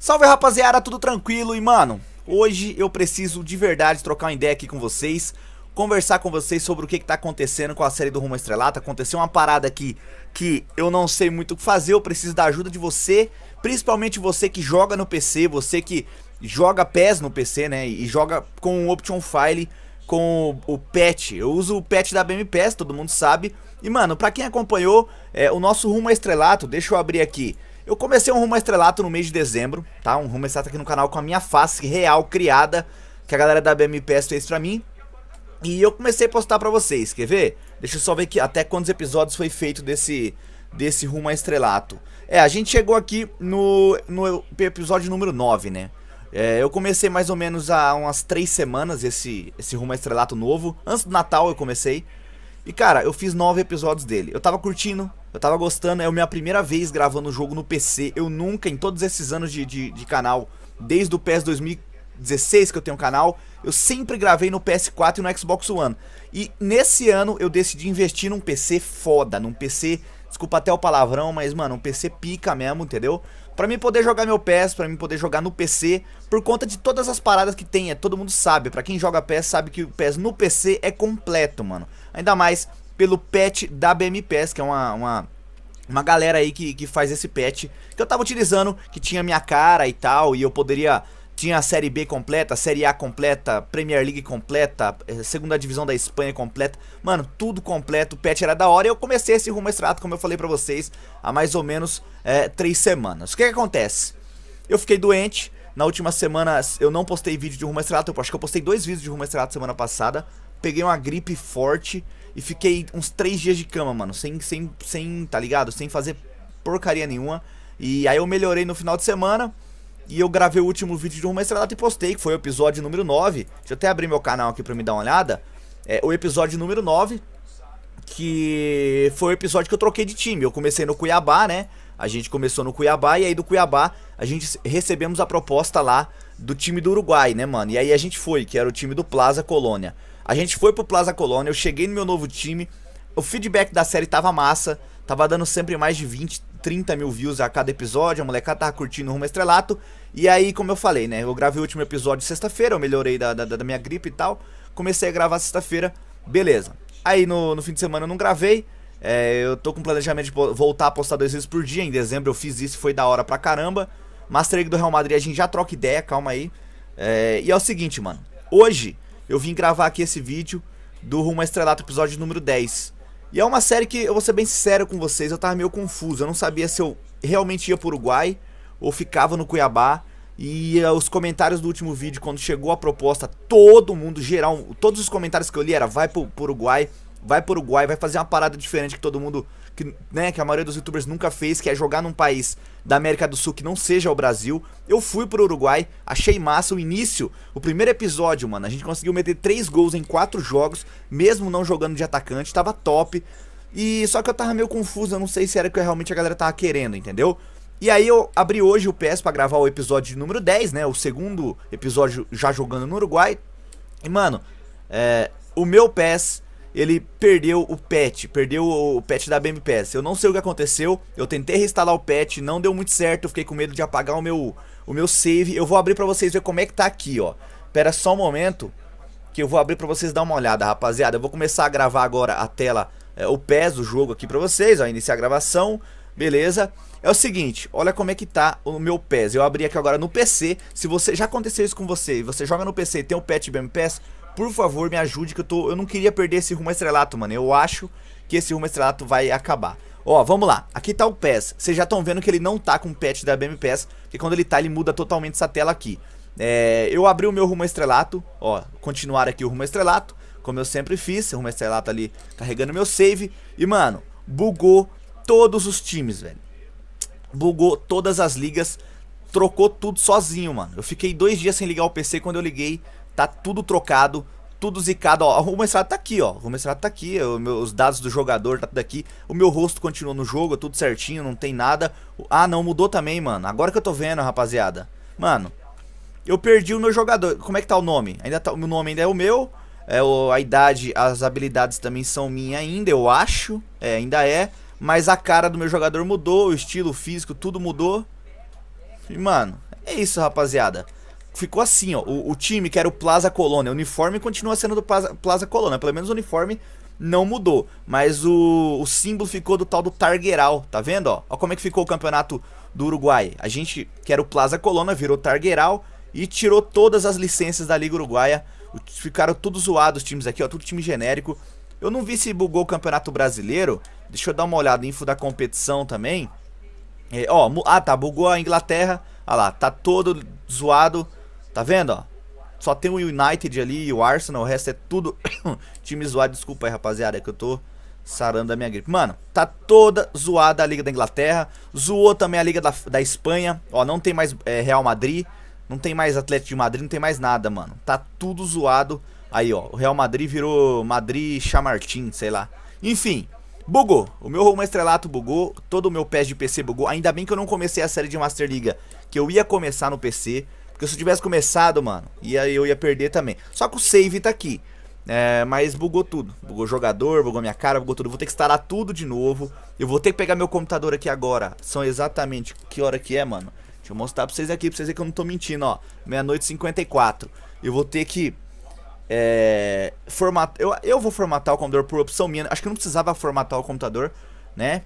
Salve rapaziada, tudo tranquilo? E mano, hoje eu preciso de verdade trocar uma ideia aqui com vocês Conversar com vocês sobre o que, que tá acontecendo com a série do Rumo Estrelata Aconteceu uma parada aqui que eu não sei muito o que fazer Eu preciso da ajuda de você Principalmente você que joga no PC, você que joga PES no PC, né? E joga com o Option File com o, patch. Eu uso o patch da BMPS, todo mundo sabe. E, mano, pra quem acompanhou, é, o nosso rumo estrelato, deixa eu abrir aqui. Eu comecei um rumo estrelato no mês de dezembro, tá? Um rumo estrelato aqui no canal com a minha face real criada, que a galera da BMPS fez pra mim. E eu comecei a postar pra vocês, quer ver? Deixa eu só ver aqui até quantos episódios foi feito desse, desse rumo a estrelato. É, a gente chegou aqui no, no episódio número 9, né? É, eu comecei mais ou menos há umas 3 semanas esse, esse rumo a estrelato novo. Antes do Natal eu comecei. E cara, eu fiz 9 episódios dele. Eu tava curtindo, eu tava gostando, é a minha primeira vez gravando o jogo no PC. Eu nunca, em todos esses anos de, de, de canal, desde o PS 2016 que eu tenho canal, eu sempre gravei no PS4 e no Xbox One. E nesse ano eu decidi investir num PC foda, num PC, desculpa até o palavrão, mas mano, um PC pica mesmo, entendeu? Pra mim poder jogar meu PS, pra mim poder jogar no PC, por conta de todas as paradas que tem, é, todo mundo sabe. Pra quem joga PS sabe que o PS no PC é completo, mano. Ainda mais pelo patch da BM PES, que é uma, uma, uma galera aí que, que faz esse patch que eu tava utilizando, que tinha minha cara e tal, e eu poderia... Tinha a Série B completa, a Série A completa, Premier League completa, eh, Segunda Divisão da Espanha completa. Mano, tudo completo, o patch era da hora e eu comecei esse rumo extrato, como eu falei pra vocês, há mais ou menos é, três semanas. O que, que acontece? Eu fiquei doente, na última semana eu não postei vídeo de rumo extrato, eu acho que eu postei dois vídeos de rumo extrato semana passada. Peguei uma gripe forte, e fiquei uns três dias de cama, mano. Sem, sem, sem, tá ligado? Sem fazer porcaria nenhuma. E aí eu melhorei no final de semana. E eu gravei o último vídeo de Rumo Estrelado e postei, que foi o episódio número 9. Deixa eu até abrir meu canal aqui pra me dar uma olhada. É, o episódio número 9, que foi o episódio que eu troquei de time. Eu comecei no Cuiabá, né? A gente começou no Cuiabá e aí do Cuiabá a gente recebemos a proposta lá do time do Uruguai, né, mano? E aí a gente foi, que era o time do Plaza Colônia. A gente foi pro Plaza Colônia, eu cheguei no meu novo time. O feedback da série tava massa, tava dando sempre mais de 20, 30 mil views a cada episódio, a molecada tava curtindo rumo estrelato. E aí, como eu falei, né? Eu gravei o último episódio sexta-feira, eu melhorei da, da, da, minha gripe e tal. Comecei a gravar sexta-feira, beleza. Aí no, no fim de semana eu não gravei. É, eu tô com planejamento de voltar a postar dois vezes por dia. Em dezembro eu fiz isso, foi da hora pra caramba. Master League do Real Madrid, a gente já troca ideia, calma aí. É, e é o seguinte, mano. Hoje eu vim gravar aqui esse vídeo do Rumo Estrelato, episódio número 10. E é uma série que, eu vou ser bem sincero com vocês, eu tava meio confuso. Eu não sabia se eu realmente ia pro Uruguai ou ficava no Cuiabá. E eh, os comentários do último vídeo, quando chegou a proposta, todo mundo, geral, todos os comentários que eu li era vai pro, pro Uruguai vai pro Uruguai, vai fazer uma parada diferente que todo mundo, que, né, que a maioria dos youtubers nunca fez, que é jogar num país da América do Sul que não seja o Brasil. Eu fui pro Uruguai, achei massa o início, o primeiro episódio, mano. A gente conseguiu meter três gols em quatro jogos, mesmo não jogando de atacante, tava top. E só que eu tava meio confuso, eu não sei se era o que realmente a galera tava querendo, entendeu? E aí eu abri hoje o PS para gravar o episódio número 10, né? O segundo episódio já jogando no Uruguai. E mano, é, o meu PS ele perdeu o patch, perdeu o patch da BMPS. Eu não sei o que aconteceu, eu tentei reinstalar o patch, não deu muito certo, eu fiquei com medo de apagar o meu, o meu save. Eu vou abrir pra vocês ver como é que tá aqui, ó. Pera só um momento, que eu vou abrir pra vocês dar uma olhada, rapaziada. Eu vou começar a gravar agora a tela, é, o PES do jogo aqui pra vocês, ó. Iniciar a gravação, beleza? É o seguinte, olha como é que tá o meu PES. Eu abri aqui agora no PC. Se você já aconteceu isso com você e você joga no PC e tem o patch BMPS, por favor, me ajude que eu tô, eu não queria perder esse rumo estrelato, mano. Eu acho que esse rumo estrelato vai acabar. Ó, vamos lá. Aqui tá o PES. Vocês já estão vendo que ele não tá com o patch da BM PES, porque quando ele tá, ele muda totalmente essa tela aqui. É, eu abri o meu rumo estrelato, ó, continuar aqui o rumo estrelato, como eu sempre fiz, rumo estrelato ali carregando meu save. E, mano, bugou todos os times, velho. Bugou todas as ligas, trocou tudo sozinho, mano. Eu fiquei dois dias sem ligar o PC, quando eu liguei, Tá tudo trocado, tudo zicado. Ó, o mestrado tá aqui, ó. O mestrado tá aqui, meu, os dados do jogador tá tudo aqui. O meu rosto continua no jogo, é tudo certinho, não tem nada. Ah, não, mudou também, mano. Agora que eu tô vendo, rapaziada. Mano, eu perdi o meu jogador. Como é que tá o nome? Ainda tá, o nome ainda é o meu. É, o, a idade, as habilidades também são minha ainda, eu acho. É, ainda é. Mas a cara do meu jogador mudou, o estilo físico, tudo mudou. E, mano, é isso, rapaziada ficou assim, ó. O, o, time que era o Plaza Colônia, o uniforme continua sendo do Plaza, Plaza Colônia. Pelo menos o uniforme não mudou. Mas o, o símbolo ficou do tal do Targueiral, tá vendo, ó? Ó como é que ficou o campeonato do Uruguai. A gente, que era o Plaza Colônia, virou Targueiral e tirou todas as licenças da Liga Uruguaia. Ficaram tudo zoados os times aqui, ó. Tudo time genérico. Eu não vi se bugou o Campeonato Brasileiro. Deixa eu dar uma olhada, info da competição também. É, ó, ah tá, bugou a Inglaterra. Ah lá, tá todo zoado Tá vendo, ó? Só tem o United ali e o Arsenal, o resto é tudo time zoado. Desculpa aí, rapaziada, é que eu tô sarando a minha gripe. Mano, tá toda zoada a Liga da Inglaterra. Zoou também a Liga da, da Espanha. Ó, não tem mais é, Real Madrid. Não tem mais Atlético de Madrid, não tem mais nada, mano. Tá tudo zoado. Aí, ó, o Real Madrid virou Madrid Chamartin, sei lá. Enfim, bugou. O meu Roma Estrelato bugou, todo o meu PES de PC bugou. Ainda bem que eu não comecei a série de Master Liga, que eu ia começar no PC. Porque se eu tivesse começado, mano, ia, eu ia perder também. Só que o save tá aqui. É, mas bugou tudo. Bugou jogador, bugou minha cara, bugou tudo. Vou ter que instalar tudo de novo. Eu vou ter que pegar meu computador aqui agora. São exatamente que hora que é, mano? Deixa eu mostrar pra vocês aqui, pra vocês verem que eu não tô mentindo, ó. Meia-noite e 54. Eu vou ter que. É, formatar. Eu, eu vou formatar o computador por opção minha. Acho que eu não precisava formatar o computador, né?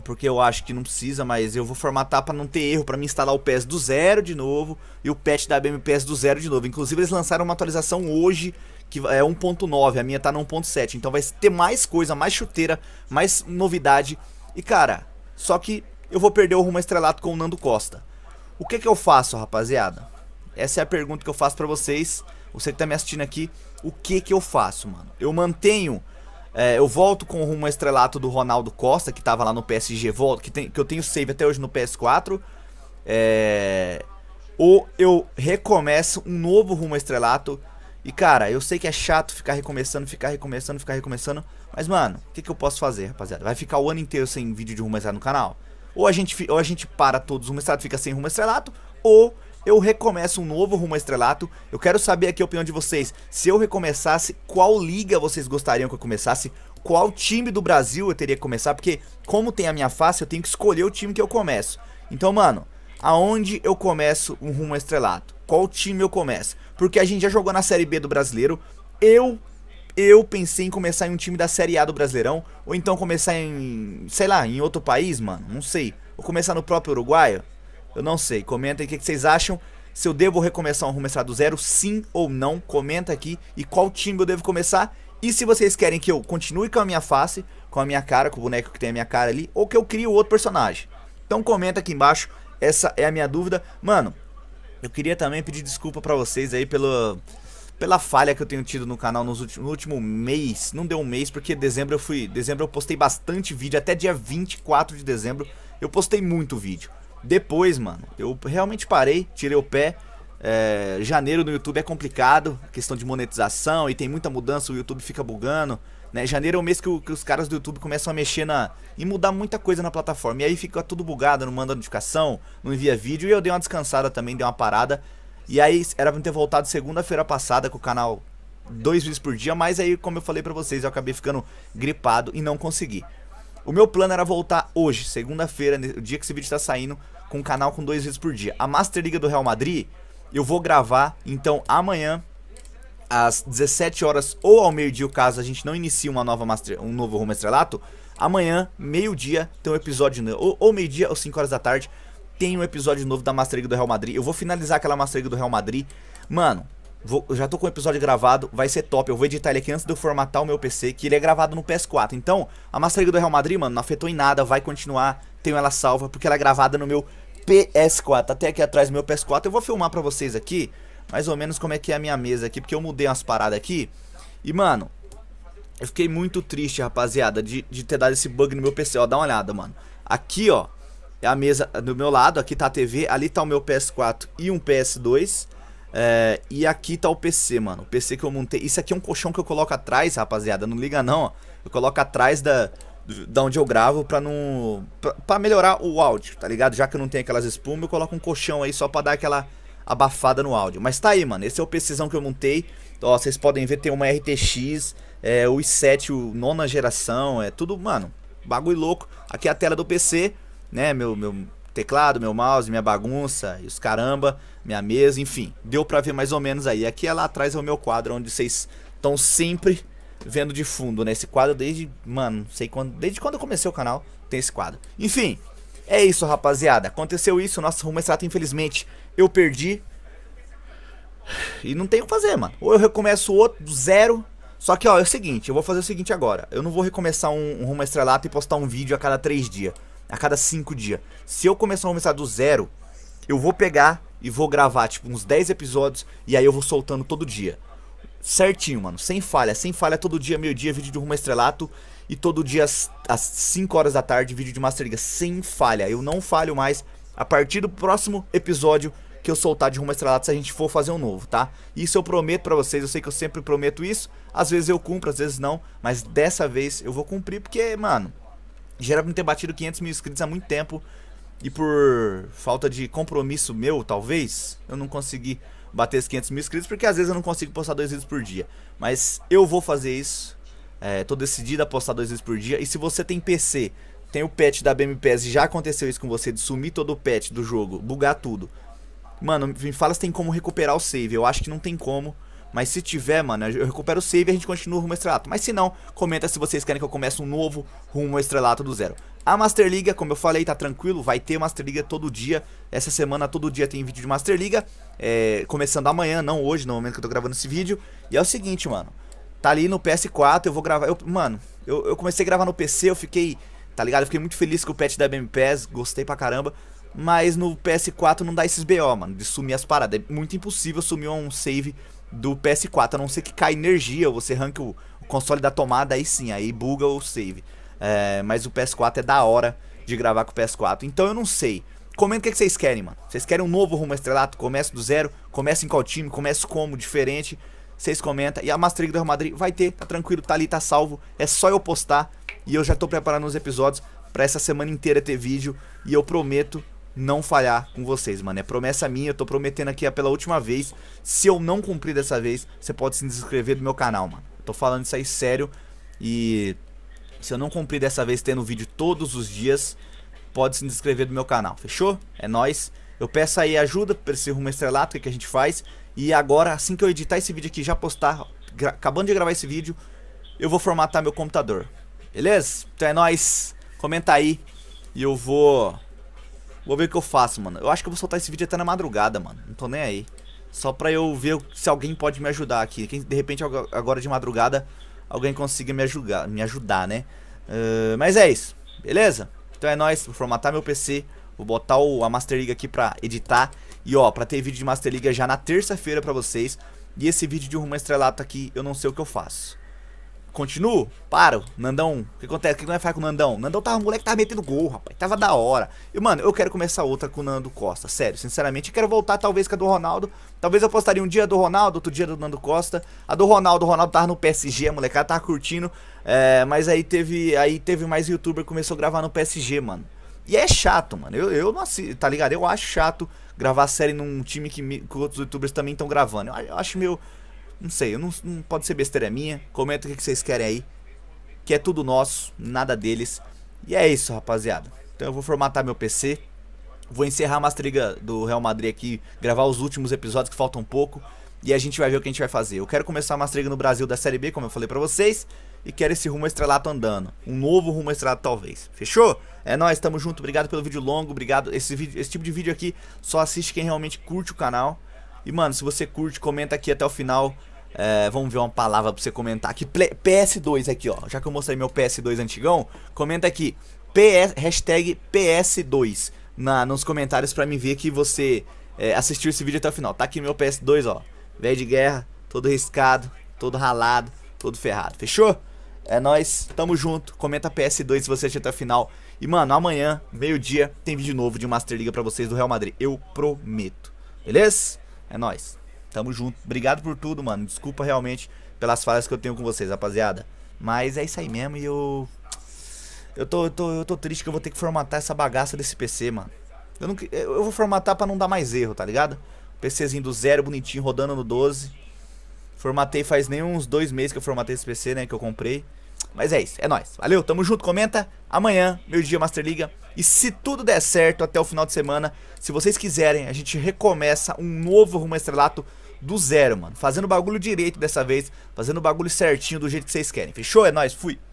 porque eu acho que não precisa, mas eu vou formatar para não ter erro, para me instalar o PS do zero de novo e o patch da BMPS do zero de novo. Inclusive eles lançaram uma atualização hoje que é 1.9, a minha tá no 1.7, então vai ter mais coisa, mais chuteira, mais novidade. E cara, só que eu vou perder o rumo estrelado com o Nando Costa. O que é que eu faço, rapaziada? Essa é a pergunta que eu faço para vocês, você que tá me assistindo aqui, o que que eu faço, mano? Eu mantenho é, eu volto com o rumo estrelato do Ronaldo Costa, que tava lá no PSG, volto, que, tem, que eu tenho save até hoje no PS4. É, ou eu recomeço um novo rumo estrelato. E cara, eu sei que é chato ficar recomeçando, ficar recomeçando, ficar recomeçando. Mas mano, o que, que eu posso fazer, rapaziada? Vai ficar o ano inteiro sem vídeo de rumo estrelato no canal? Ou a gente, ou a gente para todos os rumo estrelato, fica sem rumo estrelato, ou eu recomeço um novo rumo ao estrelato. Eu quero saber aqui a opinião de vocês. Se eu recomeçasse, qual liga vocês gostariam que eu começasse? Qual time do Brasil eu teria que começar? Porque como tem a minha face, eu tenho que escolher o time que eu começo. Então, mano, aonde eu começo um rumo ao estrelato? Qual time eu começo? Porque a gente já jogou na Série B do Brasileiro. Eu eu pensei em começar em um time da Série A do Brasileirão, ou então começar em, sei lá, em outro país, mano, não sei. Ou começar no próprio Uruguai, eu não sei. Comenta aí o que, que vocês acham. Se eu devo recomeçar um começar do zero, sim ou não. Comenta aqui. E qual time eu devo começar. E se vocês querem que eu continue com a minha face, com a minha cara, com o boneco que tem a minha cara ali, ou que eu crie outro personagem. Então comenta aqui embaixo. Essa é a minha dúvida. Mano, eu queria também pedir desculpa pra vocês aí pelo pela falha que eu tenho tido no canal nos últimos, no último mês. Não deu um mês, porque dezembro eu fui. Dezembro eu postei bastante vídeo. Até dia 24 de dezembro eu postei muito vídeo. Depois, mano, eu realmente parei, tirei o pé. É, janeiro no YouTube é complicado, questão de monetização e tem muita mudança, o YouTube fica bugando. Né? Janeiro é o mês que, o, que, os caras do YouTube começam a mexer na. e mudar muita coisa na plataforma. E aí fica tudo bugado, não manda notificação, não envia vídeo. E eu dei uma descansada também, dei uma parada. E aí era pra ter voltado segunda-feira passada com o canal dois vídeos por dia, mas aí, como eu falei pra vocês, eu acabei ficando gripado e não consegui. O meu plano era voltar hoje, segunda-feira, o dia que esse vídeo está saindo, com um canal com dois vídeos por dia. A Master Liga do Real Madrid, eu vou gravar, então amanhã, às 17 horas ou ao meio-dia, caso a gente não inicie uma nova master, um novo Rumo Estrelato, amanhã, meio-dia, tem um episódio novo, ou, ou meio-dia ou 5 horas da tarde, tem um episódio novo da Master League do Real Madrid. Eu vou finalizar aquela Master League do Real Madrid. Mano, Vou, já tô com o episódio gravado, vai ser top. Eu vou editar ele aqui antes de eu formatar o meu PC, que ele é gravado no PS4. Então, a Master League do Real Madrid, mano, não afetou em nada, vai continuar. Tenho ela salva, porque ela é gravada no meu PS4. Tá até aqui atrás meu PS4. Eu vou filmar pra vocês aqui, mais ou menos como é que é a minha mesa aqui, porque eu mudei umas paradas aqui. E, mano, eu fiquei muito triste, rapaziada, de, de ter dado esse bug no meu PC. Ó, dá uma olhada, mano. Aqui, ó, é a mesa do meu lado, aqui tá a TV, ali tá o meu PS4 e um PS2. É, e aqui tá o PC, mano. O PC que eu montei. Isso aqui é um colchão que eu coloco atrás, rapaziada. Não liga não, ó. Eu coloco atrás da, da onde eu gravo pra não... Pra, pra melhorar o áudio, tá ligado? Já que eu não tenho aquelas espumas, eu coloco um colchão aí só pra dar aquela abafada no áudio. Mas tá aí, mano. Esse é o PCzão que eu montei. Ó, vocês podem ver, tem uma RTX, é, o i7, o nona geração. É tudo, mano, bagulho louco. Aqui é a tela do PC, né? Meu, meu teclado, meu mouse, minha bagunça, e os caramba, minha mesa, enfim. Deu para ver mais ou menos aí. Aqui é lá atrás é o meu quadro onde vocês estão sempre vendo de fundo, né? Esse quadro desde, mano, sei quando, desde quando eu comecei o canal, tem esse quadro. Enfim, é isso, rapaziada. Aconteceu isso, nosso rumo é exato, infelizmente, eu perdi. E não tem o que fazer, mano. Ou eu recomeço o outro do zero, só que, ó, é o seguinte, eu vou fazer o seguinte agora. Eu não vou recomeçar um, um rumo estrelado e postar um vídeo a cada três dias a cada cinco dias. Se eu começar a começar do zero, eu vou pegar e vou gravar, tipo, uns 10 episódios e aí eu vou soltando todo dia. Certinho, mano. Sem falha. Sem falha, todo dia, meio-dia, vídeo de rumo estrelato. E todo dia, às, 5 horas da tarde, vídeo de Master Liga. Sem falha. Eu não falho mais. A partir do próximo episódio que eu soltar de rumo estrelato se a gente for fazer um novo, tá? Isso eu prometo pra vocês, eu sei que eu sempre prometo isso. Às vezes eu cumpro, às vezes não, mas dessa vez eu vou cumprir porque, mano, já era pra ter batido 500 mil inscritos há muito tempo. E por falta de compromisso meu, talvez, eu não consegui bater esses 500 mil inscritos, porque às vezes eu não consigo postar dois vídeos por dia. Mas eu vou fazer isso. É, tô decidido a postar dois vídeos por dia. E se você tem PC, tem o patch da BMPS, já aconteceu isso com você, de sumir todo o patch do jogo, bugar tudo. Mano, me fala se tem como recuperar o save. Eu acho que não tem como. Mas se tiver, mano, eu recupero o save e a gente continua rumo ao estrelato. Mas se não, comenta se vocês querem que eu comece um novo rumo ao estrelato do zero. A Master Liga, como eu falei, tá tranquilo, vai ter Master Liga todo dia. Essa semana, todo dia tem vídeo de Master Liga. É, começando amanhã, não hoje, no momento que eu tô gravando esse vídeo. E é o seguinte, mano. Tá ali no PS4, eu vou gravar... Eu, mano, eu, eu comecei a gravar no PC, eu fiquei... Tá ligado? Eu fiquei muito feliz com o patch da BM Pass, gostei pra caramba. Mas no PS4 não dá esses BO, mano, de sumir as paradas. É muito impossível sumir um save do PS4, a não ser que cai energia, você arranque o console da tomada, aí sim, aí buga o save. É, mas o PS4 é da hora de gravar com o PS4, então eu não sei. Comenta o que, é que vocês querem, mano. Vocês querem um novo rumo estrelato? Comece do zero, comece em qual time, comece como, diferente. Vocês comentam. E a Master League do Real Madrid vai ter, tá tranquilo, tá ali, tá salvo. É só eu postar. E eu já tô preparando os episódios para essa semana inteira ter vídeo. E eu prometo não falhar com vocês, mano. É promessa minha, eu tô prometendo aqui pela última vez. Se eu não cumprir dessa vez, você pode se inscrever do meu canal, mano. Tô falando isso aí sério e se eu não cumprir dessa vez tendo vídeo todos os dias, pode se inscrever do meu canal, fechou? É nós. Eu peço aí ajuda pra esse rumo estrelato, que, que a gente faz. E agora, assim que eu editar esse vídeo aqui, já postar, acabando de gravar esse vídeo, eu vou formatar meu computador. Beleza? Então é nóis. Comenta aí e eu vou Vou ver o que eu faço, mano. Eu acho que eu vou soltar esse vídeo até na madrugada, mano. Não tô nem aí. Só pra eu ver se alguém pode me ajudar aqui. Quem, de repente, agora de madrugada, alguém consiga me ajudar, me ajudar né? Uh, mas é isso, beleza? Então é nóis, vou formatar meu PC, vou botar o, a Master League aqui pra editar. E ó, pra ter vídeo de Master League já na terça-feira pra vocês. E esse vídeo de rumo estrelato tá aqui, eu não sei o que eu faço. Continuo? Paro. Nandão, o que acontece? O que vai faz com o Nandão? Nandão tava, o moleque tava metendo gol, rapaz. Tava da hora. E, mano, eu quero começar outra com o Nando Costa. Sério, sinceramente. Quero voltar, talvez, com a do Ronaldo. Talvez eu postaria um dia do Ronaldo, outro dia do Nando Costa. A do Ronaldo, o Ronaldo tava no PSG, a molecada tava curtindo. É, mas aí teve, aí teve mais youtuber que começou a gravar no PSG, mano. E é chato, mano. Eu, eu não assisto, tá ligado? Eu acho chato gravar série num time que, que outros youtubers também estão gravando. Eu, eu acho meio não sei, não, não, pode ser besteira minha. Comenta o que vocês querem aí. Que é tudo nosso, nada deles. E é isso, rapaziada. Então eu vou formatar meu PC. Vou encerrar a Mastriga do Real Madrid aqui. Gravar os últimos episódios que faltam um pouco. E a gente vai ver o que a gente vai fazer. Eu quero começar a Mastriga no Brasil da Série B, como eu falei pra vocês. E quero esse rumo estrelato andando. Um novo rumo estrelato, talvez. Fechou? É nóis, tamo junto. Obrigado pelo vídeo longo. Obrigado. Esse, vídeo, esse tipo de vídeo aqui só assiste quem realmente curte o canal. E, mano, se você curte, comenta aqui até o final. É, vamos ver uma palavra pra você comentar aqui. PS2 aqui, ó. Já que eu mostrei meu PS2 antigão, comenta aqui. PS, hashtag PS2 na, nos comentários pra me ver que você é, assistiu esse vídeo até o final. Tá aqui meu PS2, ó. Velho de guerra, todo riscado, todo ralado, todo ferrado. Fechou? É nós, tamo junto. Comenta PS2 se você assistiu até o final. E, mano, amanhã, meio-dia, tem vídeo novo de Master League pra vocês do Real Madrid. Eu prometo. Beleza? É nós. Tamo junto. Obrigado por tudo, mano. Desculpa realmente pelas falhas que eu tenho com vocês, rapaziada. Mas é isso aí mesmo e eu. Eu tô, eu tô, eu tô triste que eu vou ter que formatar essa bagaça desse PC, mano. Eu, não, eu vou formatar pra não dar mais erro, tá ligado? PCzinho do zero, bonitinho, rodando no 12. Formatei faz nem uns dois meses que eu formatei esse PC, né? Que eu comprei. Mas é isso, é nóis. Valeu, tamo junto, comenta. Amanhã, meu dia Master Liga. E se tudo der certo até o final de semana, se vocês quiserem, a gente recomeça um novo Rumo Estrelato do zero, mano. Fazendo o bagulho direito dessa vez, fazendo o bagulho certinho do jeito que vocês querem. Fechou? É nóis, fui!